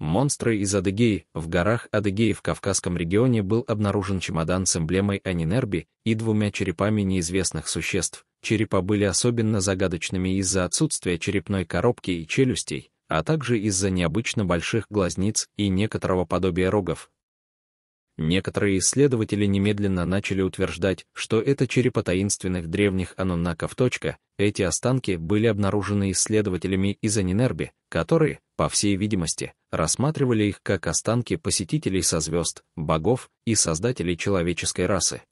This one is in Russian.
Монстры из Адыгеи в горах Адыгеи в Кавказском регионе был обнаружен чемодан с эмблемой Анинерби и двумя черепами неизвестных существ. Черепа были особенно загадочными из-за отсутствия черепной коробки и челюстей, а также из-за необычно больших глазниц и некоторого подобия рогов. Некоторые исследователи немедленно начали утверждать, что это черепа таинственных древних ануннаков. Эти останки были обнаружены исследователями из Анинерби, которые, по всей видимости, рассматривали их как останки посетителей со звезд, богов и создателей человеческой расы.